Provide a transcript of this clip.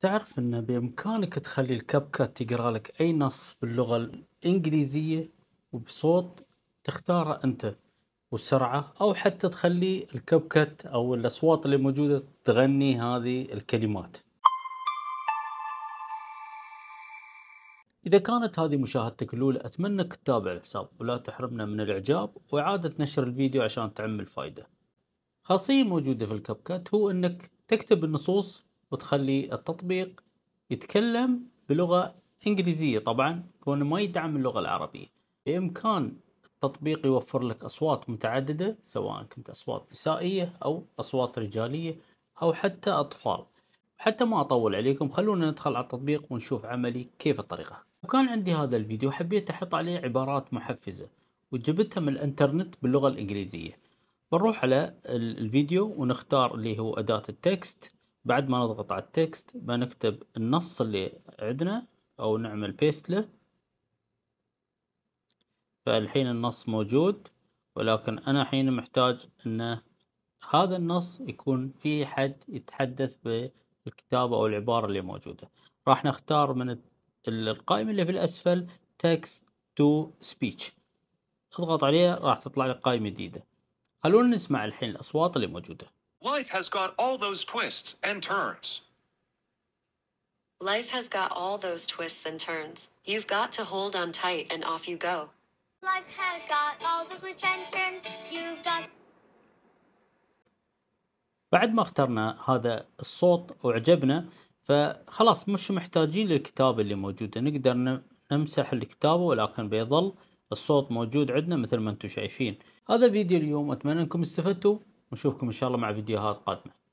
تعرف أن بإمكانك تخلي الكاب-كات تقرأ لك أي نص باللغة الإنجليزية وبصوت تختاره أنت والسرعة أو حتى تخلي الكاب-كات أو الأصوات اللي موجودة تغني هذه الكلمات. إذا كانت هذه مشاهدتك الأولى اتمنى انك تتابع الحساب ولا تحرمنا من الإعجاب وإعادة نشر الفيديو عشان تعم الفائدة. خاصية موجودة في الكب كات هو أنك تكتب النصوص وتخلي التطبيق يتكلم بلغة إنجليزية طبعا كونه ما يدعم اللغة العربية بإمكان التطبيق يوفر لك أصوات متعددة سواء كنت أصوات نسائية أو أصوات رجالية أو حتى أطفال حتى ما أطول عليكم خلونا ندخل على التطبيق ونشوف عملي كيف الطريقة وكان عندي هذا الفيديو حبيت أحط عليه عبارات محفزة وجبتها من الإنترنت باللغة الإنجليزية بنروح على الفيديو ونختار اللي هو أداة التكست بعد ما نضغط على التكست بنكتب النص اللي عندنا أو نعمل بيست له فالحين النص موجود ولكن أنا حين محتاج أن هذا النص يكون في حد يتحدث بالكتابة أو العبارة اللي موجودة راح نختار من القائمة اللي في الأسفل text to speech اضغط عليها راح تطلع لي قائمة جديدة خلونا نسمع الحين الأصوات اللي موجودة Life has got all those twists and turns. Life has got all those twists and turns. You've got to hold on tight and off you go. Life has got all the twists and turns. You've got بعد ما اخترنا هذا الصوت وعجبنا فخلاص مش محتاجين للكتابة اللي موجودة نقدر نمسح الكتابة ولكن بيظل الصوت موجود عندنا مثل ما انتم شايفين هذا فيديو اليوم اتمنى انكم استفدتوا ونشوفكم ان شاء الله مع فيديوهات قادمه